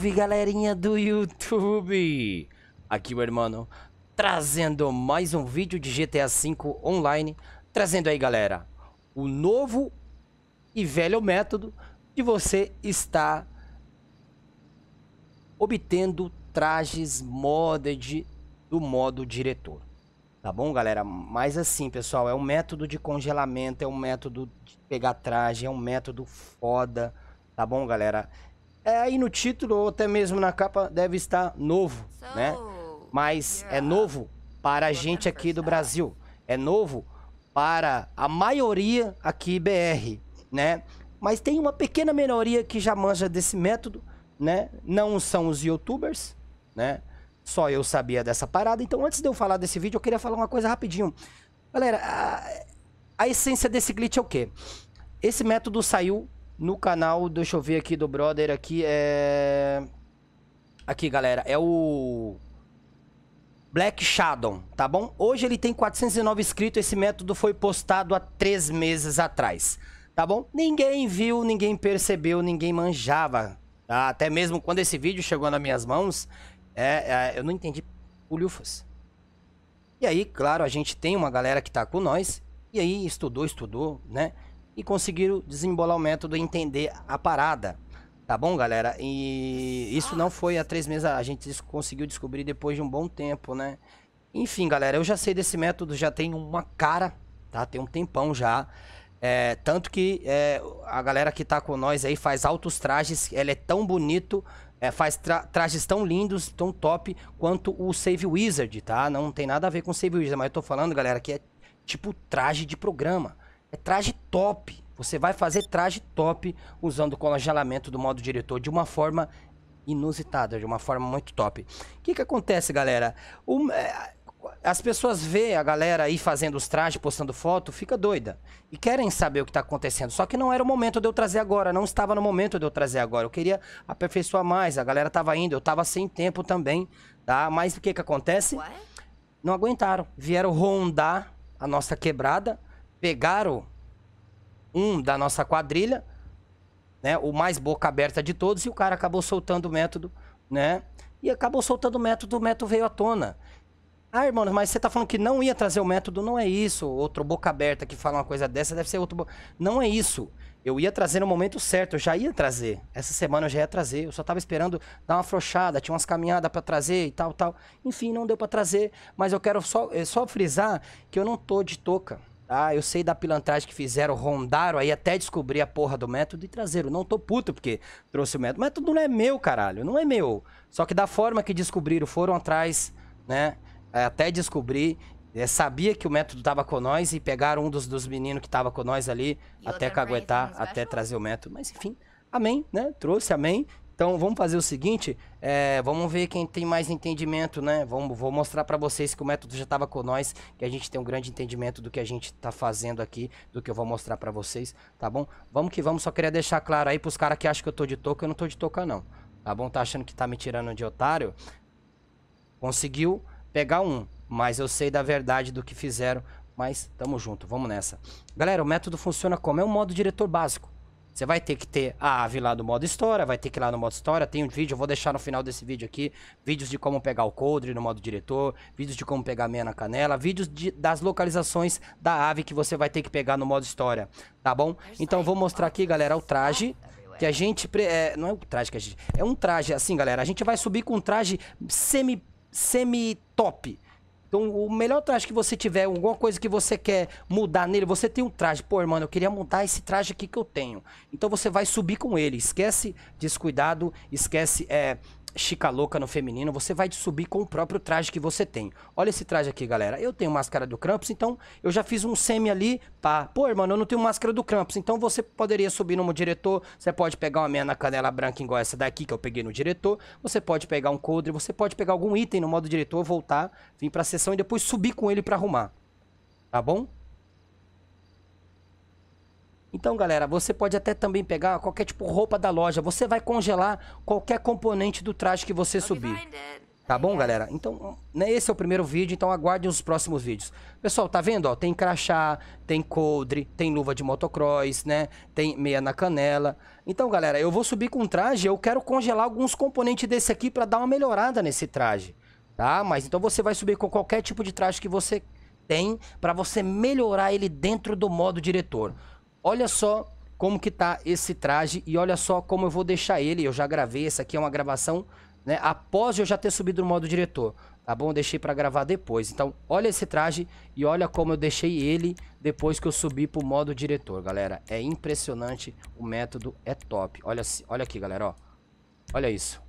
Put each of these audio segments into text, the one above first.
Salve galerinha do YouTube! Aqui o irmão trazendo mais um vídeo de GTA V Online. Trazendo aí galera, o novo e velho método de você estar obtendo trajes modded do modo diretor. Tá bom, galera? Mas assim, pessoal, é um método de congelamento, é um método de pegar traje, é um método foda, tá bom, galera? É, aí no título ou até mesmo na capa deve estar novo, né? Mas é novo para a gente aqui do Brasil. É novo para a maioria aqui BR, né? Mas tem uma pequena minoria que já manja desse método, né? Não são os youtubers, né? Só eu sabia dessa parada. Então, antes de eu falar desse vídeo, eu queria falar uma coisa rapidinho. Galera, a, a essência desse glitch é o quê? Esse método saiu no canal, deixa eu ver aqui do brother aqui, é... Aqui, galera, é o... Black Shadow, tá bom? Hoje ele tem 409 inscritos, esse método foi postado há três meses atrás, tá bom? Ninguém viu, ninguém percebeu, ninguém manjava, tá? Até mesmo quando esse vídeo chegou nas minhas mãos, é, é, eu não entendi pulhufas. E aí, claro, a gente tem uma galera que tá com nós, e aí estudou, estudou, né? e conseguiram desembolar o método e entender a parada. Tá bom, galera? E isso não foi há três meses, a gente conseguiu descobrir depois de um bom tempo, né? Enfim, galera, eu já sei desse método, já tem uma cara, tá? Tem um tempão já. É, tanto que é, a galera que tá com nós aí faz altos trajes, Ela é tão bonito, é, faz tra trajes tão lindos, tão top, quanto o Save Wizard, tá? Não tem nada a ver com Save Wizard, mas eu tô falando, galera, que é tipo traje de programa. É traje top. Você vai fazer traje top usando o congelamento do modo diretor de uma forma inusitada, de uma forma muito top. O que, que acontece, galera? é, as pessoas vê a galera aí fazendo os trajes, postando foto, fica doida. E querem saber o que está acontecendo. Só que não era o momento de eu trazer agora, não estava no momento de eu trazer agora. Eu queria aperfeiçoar mais, a galera estava indo, eu estava sem tempo também, tá? Mas o que que acontece? Não aguentaram. Vieram rondar a nossa quebrada, pegaram um da nossa quadrilha, né? O mais boca aberta de todos, e o cara acabou soltando o método, né? E acabou soltando o método, o método veio à tona. Ah, irmão, mas você tá falando que não ia trazer o método, não é isso. Outro boca aberta que fala uma coisa dessa deve ser outro. Bo... Não é isso. Eu ia trazer no momento certo, eu já ia trazer. Essa semana eu já ia trazer. Eu só tava esperando dar uma afrouxada, tinha umas caminhadas para trazer e tal, tal. Enfim, não deu para trazer. Mas eu quero só, eh, só frisar que eu não tô de touca. Ah, eu sei da pilantragem que fizeram, rondaram aí até descobrir a porra do método e trazeram. Não tô puto porque trouxe o método. O método não é meu, caralho, não é meu. Só que da forma que descobriram, foram atrás, né? É, até descobrir. É, sabia que o método tava com nós e pegaram um dos, dos meninos que tava com nós ali, e até caguetar, até trazer o método. Mas enfim, amém, né? Trouxe, amém. Então vamos fazer o seguinte, é, vamos ver quem tem mais entendimento, né? Vamos, vou mostrar para vocês que o método já estava com nós, que a gente tem um grande entendimento do que a gente está fazendo aqui, do que eu vou mostrar para vocês, tá bom? Vamos que vamos, só queria deixar claro aí para os caras que acham que eu tô de touca, eu não tô de touca não, tá bom? Tá achando que tá me tirando de otário? Conseguiu pegar um, mas eu sei da verdade do que fizeram, mas tamo junto, vamos nessa. Galera, o método funciona como? É um modo diretor básico. Você vai ter que ter a ave lá no modo história, vai ter que ir lá no modo história, tem um vídeo, eu vou deixar no final desse vídeo aqui, vídeos de como pegar o coldre no modo diretor, vídeos de como pegar a meia na canela, vídeos de, das localizações da ave que você vai ter que pegar no modo história, tá bom? Então vou mostrar aqui, galera, o traje, que a gente... É, não é o traje que a gente... É um traje, assim, galera, a gente vai subir com um traje semi... semi-top, então, o melhor traje que você tiver, alguma coisa que você quer mudar nele, você tem um traje. Pô, mano, eu queria mudar esse traje aqui que eu tenho. Então, você vai subir com ele. Esquece descuidado, esquece é, chica louca no feminino, você vai subir com o próprio traje que você tem. Olha esse traje aqui, galera. Eu tenho máscara do Krampus, então eu já fiz um semi ali, pá. Pô, irmão, eu não tenho máscara do Krampus, então você poderia subir no diretor, você pode pegar uma meia na canela branca igual essa daqui que eu peguei no diretor, você pode pegar um coldre, você pode pegar algum item no modo diretor, voltar, vir pra sessão e depois subir com ele para arrumar. Tá bom? Então, galera, você pode até também pegar qualquer tipo de roupa da loja. Você vai congelar qualquer componente do traje que você subir. Tá bom, galera? Então, né, esse é o primeiro vídeo, então aguardem os próximos vídeos. Pessoal, tá vendo? Ó, tem crachá, tem coldre, tem luva de motocross, né? Tem meia na canela. Então, galera, eu vou subir com um traje, eu quero congelar alguns componentes desse aqui para dar uma melhorada nesse traje, tá? Mas então você vai subir com qualquer tipo de traje que você tem para você melhorar ele dentro do modo diretor. Olha só como que tá esse traje e olha só como eu vou deixar ele. Eu já gravei, essa aqui é uma gravação, né, após eu já ter subido no modo diretor, tá bom? Eu deixei para gravar depois. Então, olha esse traje e olha como eu deixei ele depois que eu subi pro modo diretor, galera. É impressionante, o método é top. Olha, olha aqui, galera, ó. Olha isso.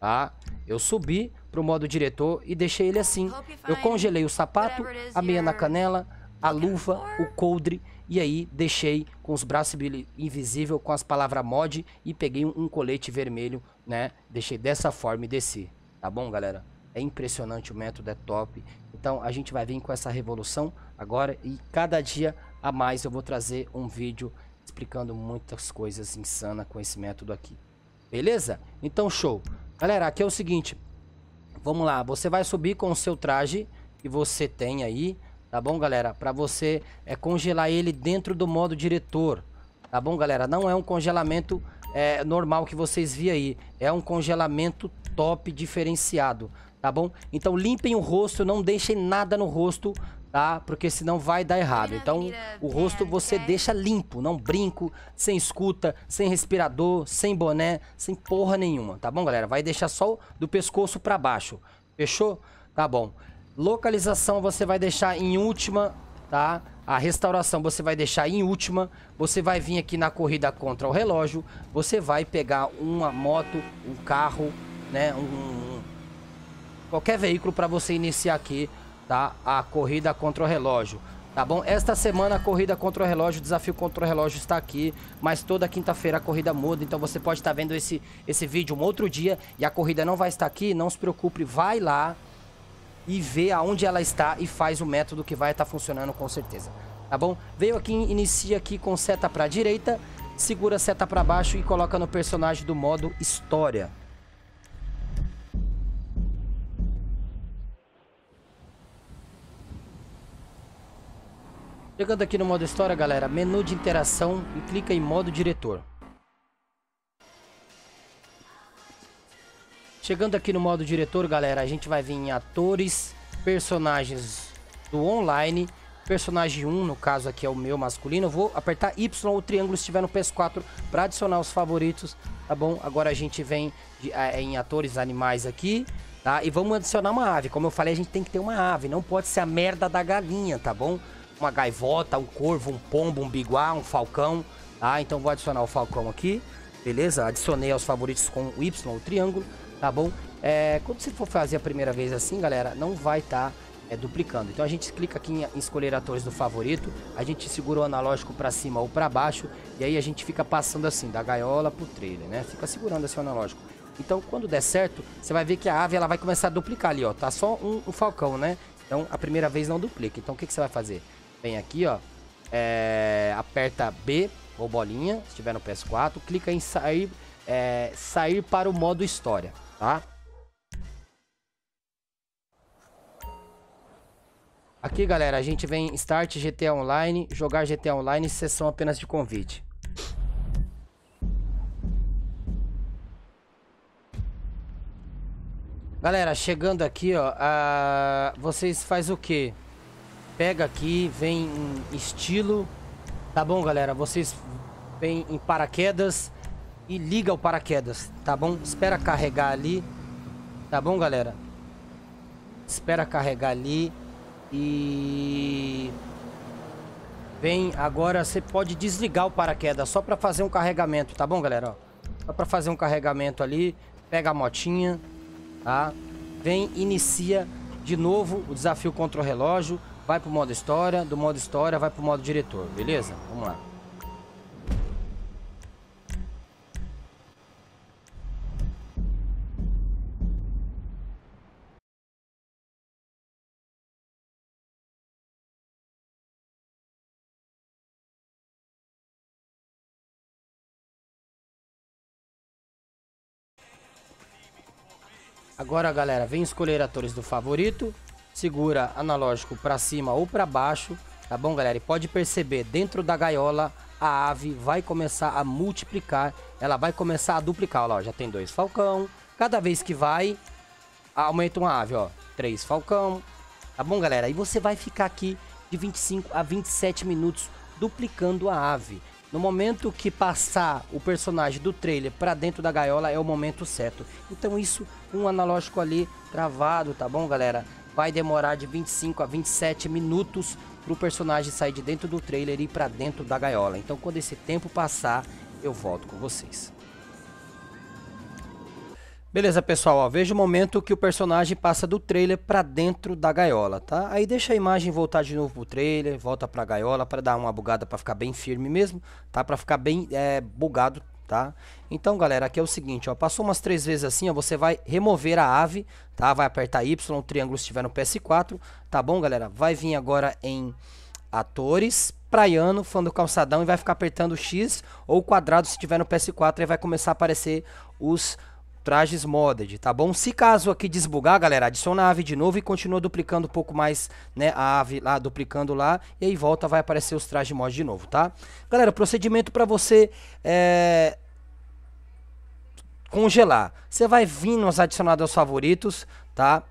Tá? Eu subi pro modo diretor e deixei ele assim. Eu congelei o sapato, a meia na canela, a luva, o coldre, e aí deixei com os braços invisível com as palavras mod e peguei um, um colete vermelho, né? Deixei dessa forma e desci, tá bom, galera? É impressionante o método, é top. Então a gente vai vir com essa revolução agora e cada dia a mais eu vou trazer um vídeo explicando muitas coisas insanas com esse método aqui. Beleza? Então show. Galera, aqui é o seguinte. Vamos lá, você vai subir com o seu traje que você tem aí, tá bom, galera? Para você é congelar ele dentro do modo diretor, tá bom, galera? Não é um congelamento é, normal que vocês viram aí, é um congelamento top diferenciado, tá bom? Então limpem o rosto, não deixem nada no rosto, tá? Porque senão vai dar errado. Então, o rosto você deixa limpo, não brinco, sem escuta, sem respirador, sem boné, sem porra nenhuma, tá bom, galera? Vai deixar só do pescoço para baixo. Fechou? Tá bom. Localização você vai deixar em última, tá? A restauração você vai deixar em última. Você vai vir aqui na corrida contra o relógio. Você vai pegar uma moto, um carro, né? Um, qualquer veículo para você iniciar aqui, tá? A corrida contra o relógio. Tá bom? Esta semana a corrida contra o relógio, o desafio contra o relógio está aqui, mas toda quinta-feira a corrida muda, então você pode estar vendo esse, esse vídeo um outro dia e a corrida não vai estar aqui, não se preocupe, vai lá, e vê aonde ela está e faz o método que vai estar tá funcionando com certeza. Tá bom? Veio aqui, inicia aqui com seta para direita, segura seta para baixo e coloca no personagem do modo história. Chegando aqui no modo história, galera, menu de interação e clica em modo diretor. Chegando aqui no modo diretor, galera, a gente vai vir em atores, personagens do online, personagem 1, no caso aqui é o meu masculino. vou apertar Y ou triângulo se estiver no PS4 para adicionar os favoritos, tá bom? Agora a gente vem de, é, é, em atores animais aqui, tá? E vamos adicionar uma ave. Como eu falei, a gente tem que ter uma ave, não pode ser a merda da galinha, tá bom? Uma gaivota, um corvo, um pombo, um biguá, um falcão, tá? Então vou adicionar o falcão aqui, beleza? Adicionei aos favoritos com Y, ou triângulo tá bom? É, quando você for fazer a primeira vez assim, galera, não vai estar tá, é, duplicando. Então a gente clica aqui em, escolher atores do favorito, a gente segura o analógico para cima ou para baixo, e aí a gente fica passando assim, da gaiola pro trailer, né? Fica segurando assim o analógico. Então quando der certo, você vai ver que a ave ela vai começar a duplicar ali, ó. Tá só um, um falcão, né? Então a primeira vez não duplica. Então o que, que você vai fazer? Vem aqui, ó. É, aperta B ou bolinha, se tiver no PS4, clica em sair, é, sair para o modo história tá? Aqui, galera, a gente vem Start GTA Online, jogar GTA Online, sessão apenas de convite. Galera, chegando aqui, ó, a... vocês faz o que? Pega aqui, vem em estilo, tá bom, galera? Vocês vêm em paraquedas, e liga o paraquedas, tá bom? Espera carregar ali, tá bom, galera? Espera carregar ali e... Vem, agora você pode desligar o paraquedas só pra fazer um carregamento, tá bom, galera? só pra fazer um carregamento ali, pega a motinha, tá? Vem, inicia de novo o desafio contra o relógio, vai pro modo história, do modo história vai pro modo diretor, beleza? Vamos lá. Agora, galera, vem escolher atores do favorito, segura analógico para cima ou para baixo, tá bom, galera? E pode perceber, dentro da gaiola, a ave vai começar a multiplicar, ela vai começar a duplicar, olha lá, já tem dois falcão, cada vez que vai, aumenta uma ave, ó, três falcão, tá bom, galera? E você vai ficar aqui de 25 a 27 minutos duplicando a ave. No momento que passar o personagem do trailer para dentro da gaiola é o momento certo. Então isso, um analógico ali travado, tá bom, galera? Vai demorar de 25 a 27 minutos para o personagem sair de dentro do trailer e ir para dentro da gaiola. Então quando esse tempo passar, eu volto com vocês. Beleza, pessoal, ó, veja o momento que o personagem passa do trailer para dentro da gaiola, tá? Aí deixa a imagem voltar de novo pro trailer, volta pra gaiola para dar uma bugada para ficar bem firme mesmo, tá? Para ficar bem é, bugado, tá? Então, galera, aqui é o seguinte, ó, passou umas três vezes assim, ó, você vai remover a ave, tá? Vai apertar Y, o triângulo se estiver no PS4, tá bom, galera? Vai vir agora em atores, praiano, fã do calçadão e vai ficar apertando X ou quadrado se tiver no PS4 e vai começar a aparecer os Trajes Modded, tá bom? Se caso aqui desbugar, galera, adiciona a ave de novo e continua duplicando um pouco mais, né, a ave lá, duplicando lá, e aí volta, vai aparecer os trajes mod de novo, tá? Galera, procedimento para você é, congelar. Você vai vir nos adicionados aos favoritos, tá?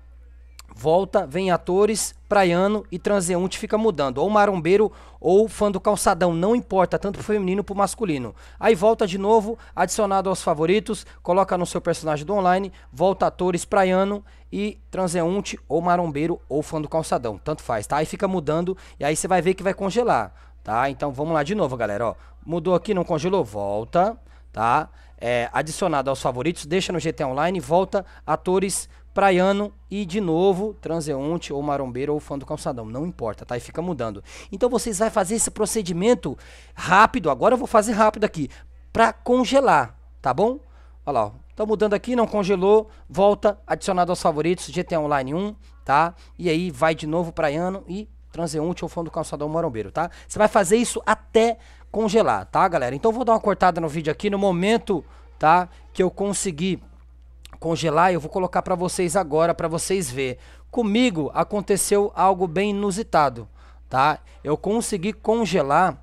volta, vem atores, praiano e transeunte fica mudando, ou marombeiro ou fã do calçadão, não importa, tanto pro feminino pro masculino. Aí volta de novo, adicionado aos favoritos, coloca no seu personagem do online, volta atores, praiano e transeunte ou marombeiro ou fã do calçadão, tanto faz, tá? Aí fica mudando e aí você vai ver que vai congelar, tá? Então vamos lá de novo, galera, ó. Mudou aqui, não congelou, volta, tá? É, adicionado aos favoritos, deixa no GT Online, volta atores, praiano e de novo transeunte ou marombeiro ou fã do calçadão, não importa, tá? E fica mudando. Então vocês vai fazer esse procedimento rápido, agora eu vou fazer rápido aqui, para congelar, tá bom? Olha lá, ó. tá mudando aqui, não congelou, volta, adicionado aos favoritos, GTA Online 1, tá? E aí vai de novo praiano e transeunte ou fã do calçadão marombeiro, tá? Você vai fazer isso até congelar, tá, galera? Então vou dar uma cortada no vídeo aqui no momento, tá, que eu conseguir congelar, eu vou colocar para vocês agora para vocês ver. Comigo aconteceu algo bem inusitado, tá? Eu consegui congelar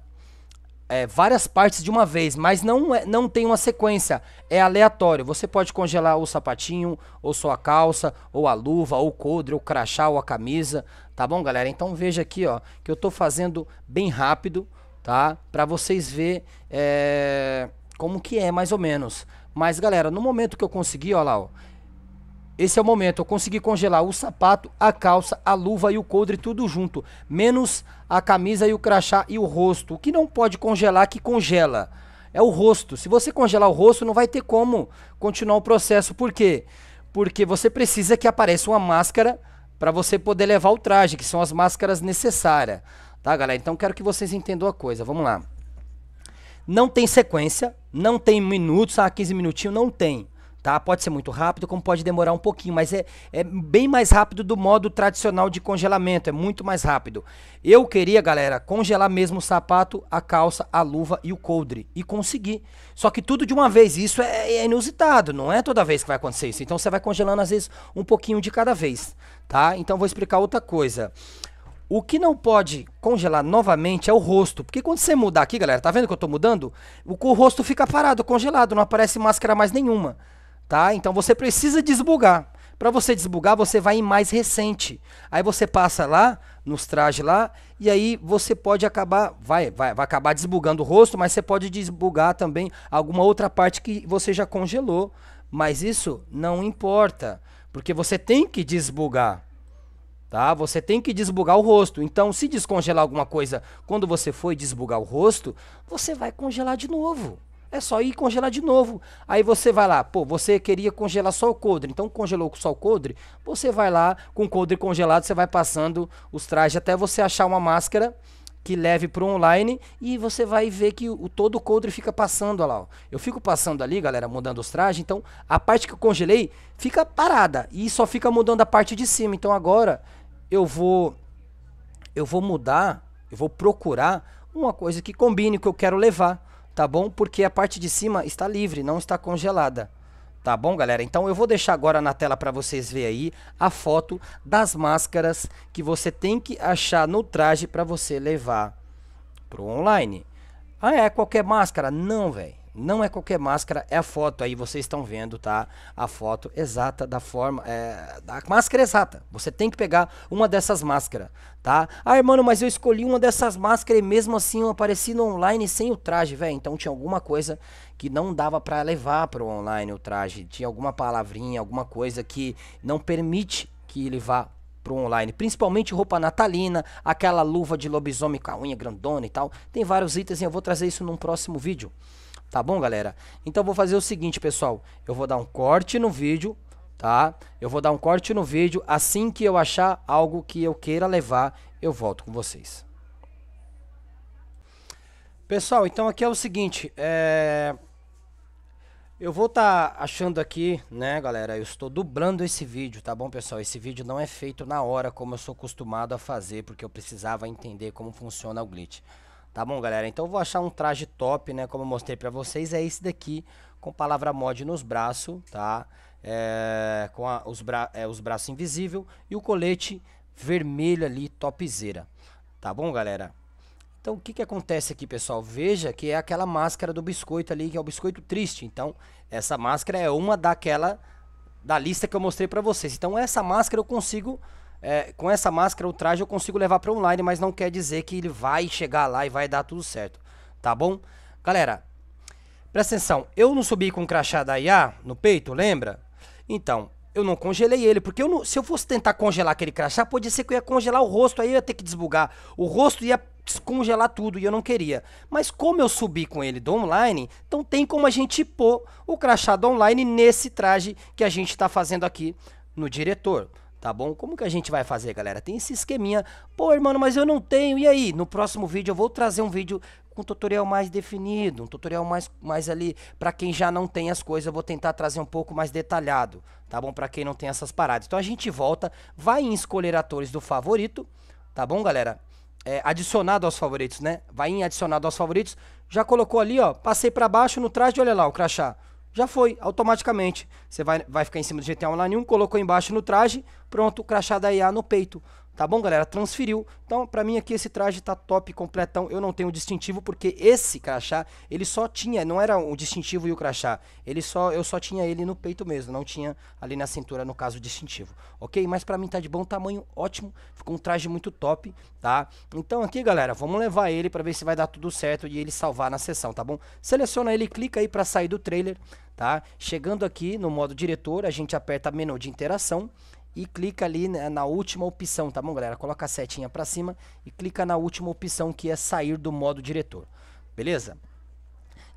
é, várias partes de uma vez, mas não, é, não tem uma sequência, é aleatório. Você pode congelar o sapatinho, ou sua calça, ou a luva, ou o codre, ou o crachá, ou a camisa, tá bom, galera? Então veja aqui, ó, que eu tô fazendo bem rápido, tá? Para vocês ver é, como que é, mais ou menos. Mas, galera, no momento que eu consegui, olha lá, ó. Esse é o momento, eu consegui congelar o sapato, a calça, a luva e o coldre tudo junto, menos a camisa e o crachá e o rosto. O que não pode congelar que congela é o rosto. Se você congelar o rosto, não vai ter como continuar o processo. Por quê? Porque você precisa que apareça uma máscara para você poder levar o traje, que são as máscaras necessárias. Tá, galera? Então quero que vocês entendam a coisa. Vamos lá. Não tem sequência, não tem minutos, ah, 15 minutinhos, não tem. Tá? Pode ser muito rápido, como pode demorar um pouquinho, mas é, é bem mais rápido do modo tradicional de congelamento, é muito mais rápido. Eu queria, galera, congelar mesmo o sapato, a calça, a luva e o coldre. E consegui. Só que tudo de uma vez, isso é, é inusitado, não é toda vez que vai acontecer isso. Então você vai congelando, às vezes, um pouquinho de cada vez. tá? Então vou explicar outra coisa. O que não pode congelar novamente é o rosto. Porque quando você mudar aqui, galera, tá vendo que eu tô mudando? O, o rosto fica parado, congelado, não aparece máscara mais nenhuma. Tá? Então você precisa desbugar. Para você desbugar, você vai em mais recente. Aí você passa lá, nos trajes lá, e aí você pode acabar, vai, vai, vai acabar desbugando o rosto, mas você pode desbugar também alguma outra parte que você já congelou. Mas isso não importa, porque você tem que desbugar tá? Você tem que desbugar o rosto. Então, se descongelar alguma coisa quando você foi desbugar o rosto, você vai congelar de novo. É só ir congelar de novo. Aí você vai lá, pô, você queria congelar só o coldre, então congelou só o coldre, você vai lá com o coldre congelado, você vai passando os trajes até você achar uma máscara que leve para online e você vai ver que o todo o coldre fica passando lá. Ó. Eu fico passando ali, galera, mudando os trajes, então a parte que eu congelei fica parada e só fica mudando a parte de cima. Então agora eu vou eu vou mudar, eu vou procurar uma coisa que combine o que eu quero levar, tá bom? Porque a parte de cima está livre, não está congelada. Tá bom, galera? Então eu vou deixar agora na tela para vocês verem aí a foto das máscaras que você tem que achar no traje para você levar pro online. Ah, é qualquer máscara? Não, velho. Não é qualquer máscara, é a foto. Aí vocês estão vendo, tá? A foto exata da forma. É, da máscara exata. Você tem que pegar uma dessas máscaras, tá? Ah, irmão, mas eu escolhi uma dessas máscaras e mesmo assim eu apareci no online sem o traje, velho. Então tinha alguma coisa que não dava para levar pro online o traje. Tinha alguma palavrinha, alguma coisa que não permite que ele vá pro online, principalmente roupa natalina, aquela luva de lobisomem com a unha grandona e tal. Tem vários itens e eu vou trazer isso num próximo vídeo. Tá bom, galera? Então vou fazer o seguinte, pessoal. Eu vou dar um corte no vídeo, tá? Eu vou dar um corte no vídeo. Assim que eu achar algo que eu queira levar, eu volto com vocês. Pessoal, então aqui é o seguinte, é... Eu vou estar tá achando aqui, né, galera? Eu estou dublando esse vídeo, tá bom, pessoal? Esse vídeo não é feito na hora como eu sou acostumado a fazer, porque eu precisava entender como funciona o glitch. Tá bom, galera? Então eu vou achar um traje top, né? Como eu mostrei pra vocês, é esse daqui, com palavra mod nos braços, tá? É, com a, os, bra é, os braços invisível e o colete vermelho ali, topzera. Tá bom, galera? Então o que, que acontece aqui, pessoal? Veja que é aquela máscara do biscoito ali, que é o biscoito triste. Então, essa máscara é uma daquela da lista que eu mostrei pra vocês. Então, essa máscara eu consigo é, com essa máscara, o traje eu consigo levar para online, mas não quer dizer que ele vai chegar lá e vai dar tudo certo, tá bom? Galera, presta atenção, eu não subi com o crachá da IA no peito, lembra? Então, eu não congelei ele, porque eu não, se eu fosse tentar congelar aquele crachá, podia ser que eu ia congelar o rosto, aí eu ia ter que desbugar. O rosto ia descongelar tudo e eu não queria. Mas como eu subi com ele do online, então tem como a gente pôr o crachá do online nesse traje que a gente está fazendo aqui no diretor tá bom? Como que a gente vai fazer, galera? Tem esse esqueminha. Pô, irmão, mas eu não tenho. E aí? No próximo vídeo eu vou trazer um vídeo com um tutorial mais definido, um tutorial mais, mais ali para quem já não tem as coisas, eu vou tentar trazer um pouco mais detalhado, tá bom? Para quem não tem essas paradas. Então a gente volta, vai em escolher atores do favorito, tá bom, galera? É, adicionado aos favoritos, né? Vai em adicionado aos favoritos. Já colocou ali, ó, passei para baixo no traje, olha lá o crachá já foi, automaticamente. Você vai, vai ficar em cima do GTA Online 1, colocou embaixo no traje, pronto, crachá da IA no peito. Tá bom, galera? Transferiu. Então, pra mim aqui esse traje tá top, completão. Eu não tenho distintivo porque esse crachá, ele só tinha, não era o distintivo e o crachá. Ele só, eu só tinha ele no peito mesmo, não tinha ali na cintura, no caso, o distintivo. Ok? Mas pra mim tá de bom tamanho, ótimo. Ficou um traje muito top, tá? Então aqui, galera, vamos levar ele pra ver se vai dar tudo certo e ele salvar na sessão, tá bom? Seleciona ele, clica aí pra sair do trailer, tá? Chegando aqui no modo diretor, a gente aperta menu de interação e clica ali né, na última opção, tá bom, galera? Coloca a setinha para cima e clica na última opção que é sair do modo diretor, beleza?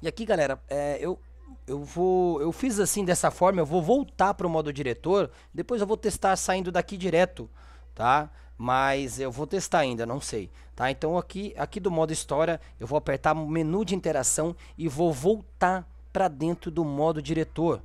E aqui, galera, é, eu eu vou eu fiz assim dessa forma, eu vou voltar para o modo diretor, depois eu vou testar saindo daqui direto, tá? Mas eu vou testar ainda, não sei, tá? Então aqui aqui do modo história, eu vou apertar menu de interação e vou voltar para dentro do modo diretor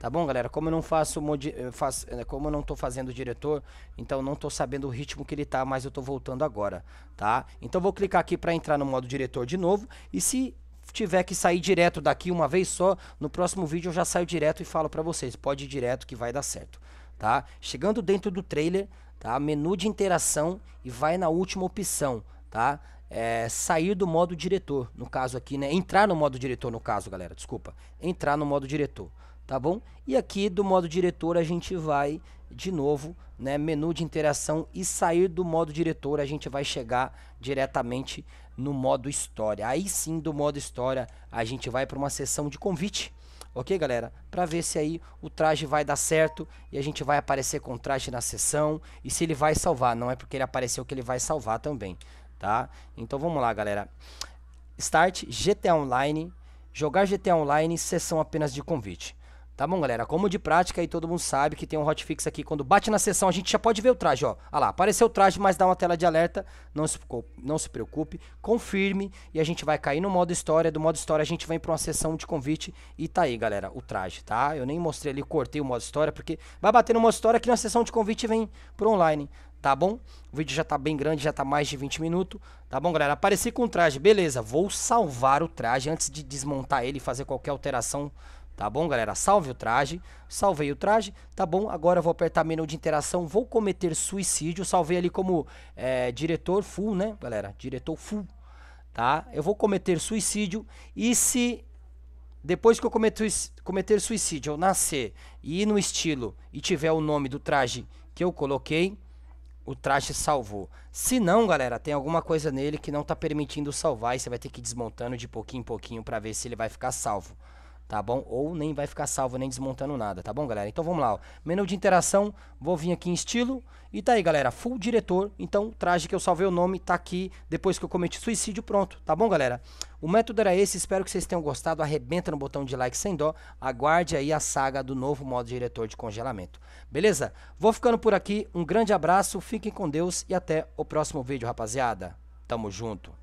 Tá bom, galera? Como eu não faço, eh, faço eh, como eu não tô fazendo diretor, então não tô sabendo o ritmo que ele tá, mas eu tô voltando agora, tá? Então vou clicar aqui para entrar no modo diretor de novo e se tiver que sair direto daqui uma vez só, no próximo vídeo eu já saio direto e falo para vocês, pode ir direto que vai dar certo, tá? Chegando dentro do trailer, tá? Menu de interação e vai na última opção, tá? É, sair do modo diretor, no caso aqui, né? Entrar no modo diretor, no caso, galera, desculpa. Entrar no modo diretor, tá bom? E aqui do modo diretor a gente vai de novo, né, menu de interação e sair do modo diretor, a gente vai chegar diretamente no modo história. Aí sim, do modo história, a gente vai para uma sessão de convite. OK, galera? Para ver se aí o traje vai dar certo e a gente vai aparecer com o traje na sessão e se ele vai salvar, não é porque ele apareceu que ele vai salvar também, tá? Então vamos lá, galera. Start GTA Online, jogar GTA Online, sessão apenas de convite. Tá bom, galera? Como de prática aí todo mundo sabe que tem um hotfix aqui. Quando bate na sessão, a gente já pode ver o traje, ó. Ah lá, apareceu o traje, mas dá uma tela de alerta. Não se, não se preocupe, confirme e a gente vai cair no modo história. Do modo história a gente vem pra uma sessão de convite e tá aí, galera, o traje, tá? Eu nem mostrei ali, cortei o modo história, porque vai bater no modo história que na sessão de convite vem pro online, tá bom? O vídeo já tá bem grande, já tá mais de 20 minutos, tá bom, galera? Apareci com o traje, beleza. Vou salvar o traje antes de desmontar ele e fazer qualquer alteração Tá bom, galera? Salve o traje. Salvei o traje. Tá bom, agora eu vou apertar menu de interação. Vou cometer suicídio. Salvei ali como é, diretor full, né, galera? Diretor full. Tá? Eu vou cometer suicídio. E se depois que eu cometer cometer suicídio, eu nascer e ir no estilo e tiver o nome do traje que eu coloquei, o traje salvou. Se não, galera, tem alguma coisa nele que não tá permitindo salvar e você vai ter que ir desmontando de pouquinho em pouquinho para ver se ele vai ficar salvo tá bom? Ou nem vai ficar salvo nem desmontando nada, tá bom, galera? Então vamos lá, ó. menu de interação, vou vir aqui em estilo e tá aí, galera, full diretor. Então, traje que eu salvei o nome tá aqui depois que eu cometi suicídio, pronto, tá bom, galera? O método era esse, espero que vocês tenham gostado. Arrebenta no botão de like sem dó. Aguarde aí a saga do novo modo diretor de congelamento. Beleza? Vou ficando por aqui. Um grande abraço, fiquem com Deus e até o próximo vídeo, rapaziada. Tamo junto.